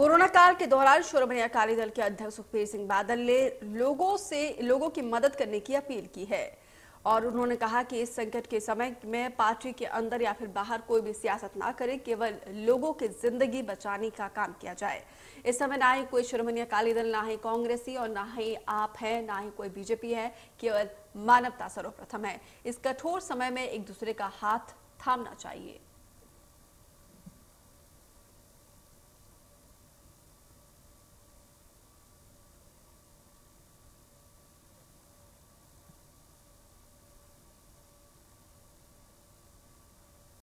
corona काल के दौरान श्रोमणी अकाली दल के अध्यक्ष सुखबीर सिंह बादल ने लोगों से लोगों की मदद करने की अपील की है और उन्होंने कहा कि इस संकट के समय में पार्टी के अंदर या फिर बाहर कोई भी सियासत ना करे केवल लोगों की जिंदगी बचाने का काम किया जाए इस समय ना ही कोई श्रोमणी अकाली दल ना ही कांग्रेसी और ना ही आप है ना ही कोई बीजेपी है केवल मानवता सर्वप्रथम है इस कठोर समय में एक दूसरे का हाथ थामना चाहिए